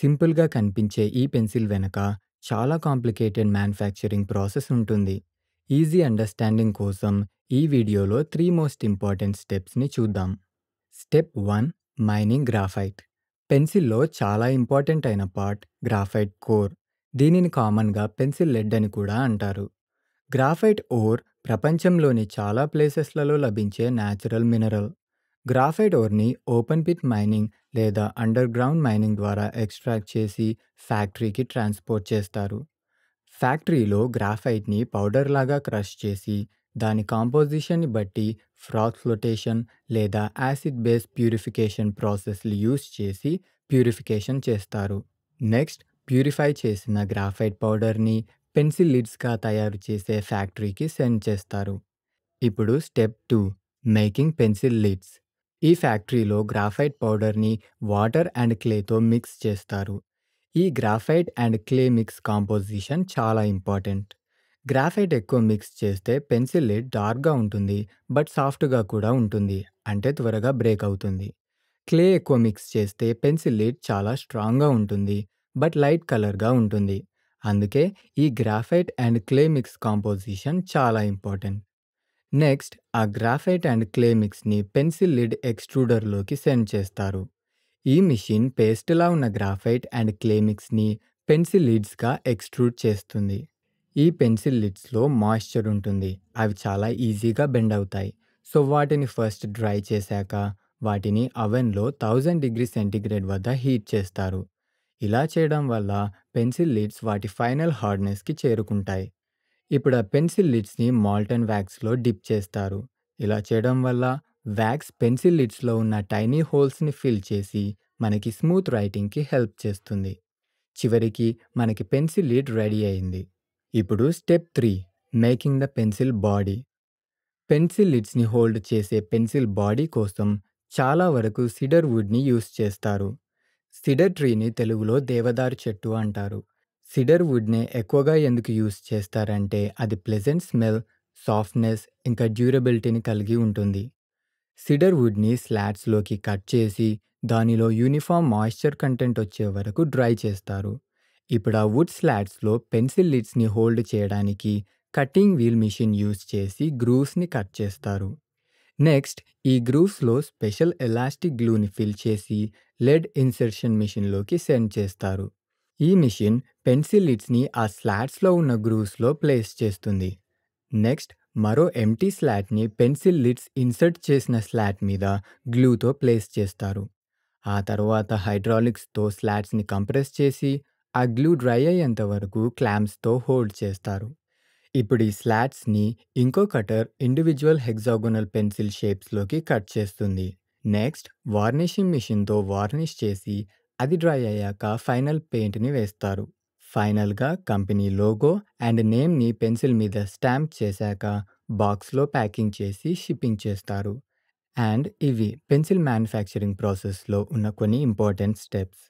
సింపుల్‌గా కనిపించే ఈ పెన్సిల్ వెనక చాలా కాంప్లికేటెడ్ మ్యానుఫ్యాక్చరింగ్ ప్రాసెస్ ఉంటుంది. ఈజీ అండర్‌స్టాండింగ్ కోసం ఈ వీడియోలో త్రీ మోస్ట్ ఇంపార్టెంట్ స్టెప్స్‌ని చూద్దాం. స్టెప్ వన్ మైనింగ్ గ్రాఫైట్ పెన్సిల్లో చాలా ఇంపార్టెంట్ అయిన పార్ట్ గ్రాఫైట్ కోర్. దీనిని కామన్‌గా పెన్సిల్ లెడ్ అని కూడా అంటారు. గ్రాఫైట్ ఓర్ ప్రపంచంలోని చాలా ప్లేసెస్‌లలో లభించే న్యాచురల్ మినరల్. గ్రాఫైట్ ఓర్ని ఓపెన్ పిట్ మైనింగ్ లేదా అండర్ గ్రౌండ్ మైనింగ్ ద్వారా ఎక్స్ట్రాక్ట్ చేసి ఫ్యాక్టరీకి ట్రాన్స్పోర్ట్ చేస్తారు. ఫ్యాక్టరీలో గ్రాఫైట్‌ని పౌడర్ లాగా క్రష్ చేసి, దాని కాంపోజిషన్ని బట్టి ఫ్రాక్ ఫ్లోటేషన్ లేదా యాసిడ్ బేస్ ప్యూరిఫికేషన్ ప్రాసెస్లు యూజ్ చేసి ప్యూరిఫికేషన్ చేస్తారు. నెక్స్ట్ ప్యూరిఫై చేసిన గ్రాఫైట్ పౌడర్ని పెన్సిల్ లిడ్స్‌గా తయారు చేసే ఫ్యాక్టరీకి సెండ్ చేస్తారు. ఇప్పుడు step two making pencil lids ఈ ఫ్యాక్టరీలో గ్రాఫైట్ పౌడర్ని వాటర్ అండ్ క్లేతో మిక్స్ చేస్తారు ఈ graphite and clay mix composition చాలా ఇంపార్టెంట్ గ్రాఫైట్ ఎక్కువ మిక్స్ చేస్తే పెన్సిల్ లిడ్ డార్క్గా ఉంటుంది బట్ సాఫ్ట్గా కూడా ఉంటుంది అంటే త్వరగా బ్రేక్ అవుతుంది క్లే ఎక్కువ మిక్స్ చేస్తే పెన్సిల్ లిడ్ చాలా స్ట్రాంగ్గా ఉంటుంది బట్ లైట్ కలర్గా ఉంటుంది అందుకే ఈ graphite and clay mix composition చాలా ఇంపార్టెంట్ నెక్స్ట్ ఆ graphite and clay pencil lid ఎక్స్ట్రూడర్లోకి సెండ్ చేస్తారు ఈ మిషన్ పేస్ట్లా ఉన్న గ్రాఫైట్ అండ్ క్లే మిక్స్ని పెన్సిల్ లిడ్స్గా ఎక్స్ట్రూడ్ చేస్తుంది ఈ పెన్సిల్ లిడ్స్లో మాయిశ్చర్ ఉంటుంది అవి చాలా ఈజీగా బెండ్ అవుతాయి సో వాటిని ఫస్ట్ డ్రై చేశాక వాటిని అవెన్లో థౌజండ్ డిగ్రీ సెంటీగ్రేడ్ వద్ద హీట్ చేస్తారు ఇలా చేయడం వల్ల పెన్సిల్ లిడ్స్ వాటి ఫైనల్ హార్డ్నెస్కి చేరుకుంటాయి ఇప్పుడు ఆ పెన్సిల్ లిడ్స్‌ని మాల్టన్ వ్యాక్స్‌లో డిప్ చేస్తారు. ఇలా చేయడం వల్ల వ్యాక్స్ పెన్సిల్ లిడ్స్‌లో ఉన్న టైనీ హోల్స్‌ని ఫిల్ చేసి, మనకి స్మూత్ రైటింగ్‌కి హెల్ప్ చేస్తుంది. చివరికి మనకి పెన్సిల్ లిడ్ రెడీ అయింది. ఇప్పుడు step three making the pencil body. Pencil లిడ్స్‌ని హోల్డ్ చేసే పెన్సిల్ బాడీ కోసం చాలా వరకు సిడర్ వుడ్‌ని యూస్ చేస్తారు. సిడర్ ట్రీని తెలుగులో దేవదారు చెట్టు అంటారు. సిడర్ వుడ్‌నే ఎక్కువగా ఎందుకు యూస్ చేస్తారంటే అది ప్లెజెంట్ స్మెల్, సాఫ్ట్‌నెస్, ఇంకా డ్యూరబిలిటీని కలిగి ఉంటుంది. సిడర్ వుడ్‌ని స్లాట్స్‌లోకి కట్ చేసి, దానిలో యూనిఫామ్ మాయిశ్చర్ కంటెంట్ వచ్చే వరకు డ్రై చేస్తారు. ఇప్పుడా వుడ్ స్లాట్స్‌లో పెన్సిల్ లిడ్స్‌ని హోల్డ్ చేయడానికి కట్టింగ్ వీల్ మిషిన్ యూజ్ చేసి గ్రూవ్స్‌ని కట్ చేస్తారు. నెక్స్ట్ ఈ గ్రూవ్స్‌లో స్పెషల్ ఎలాస్టిక్ గ్లూని ఫిల్ చేసి లెడ్ ఇన్సర్షన్ మెషిన్‌లోకి సెండ్ చేస్తారు. ఈ మిషన్ పెన్సిల్ లిడ్స్ని ఆ స్లాట్స్లో ఉన్న గ్రూవ్స్లో ప్లేస్ చేస్తుంది నెక్స్ట్ మరో ఎంటీ స్లాట్ని పెన్సిల్ లిడ్స్ ఇన్సర్ట్ చేసిన స్లాట్ మీద గ్లూతో ప్లేస్ చేస్తారు ఆ తర్వాత హైడ్రాలిక్స్తో స్లాట్స్ని కంప్రెస్ చేసి ఆ గ్లూ డ్రై అయ్యేంత వరకు క్లాంప్స్తో హోల్డ్ చేస్తారు ఇప్పుడు ఈ స్లాట్స్ని ఇంకో కటర్ ఇండివిజువల్ హెగ్జాగోనల్ పెన్సిల్ షేప్స్లోకి కట్ చేస్తుంది నెక్స్ట్ వార్నిషింగ్ మిషన్తో వార్నిష్ చేసి అది డ్రై అయ్యాక ఫైనల్ పెయింట్‌ని వేస్తారు. ఫైనల్‌గా కంపెనీ లోగో అండ్ నేమ్‌ని పెన్సిల్ మీద స్టాంప్ చేశాక బాక్స్‌లో ప్యాకింగ్ చేసి షిప్పింగ్ చేస్తారు. అండ్ ఇవి పెన్సిల్ మ్యానుఫ్యాక్చరింగ్ ప్రాసెస్‌లో ఉన్న కొన్ని ఇంపార్టెంట్ స్టెప్స్.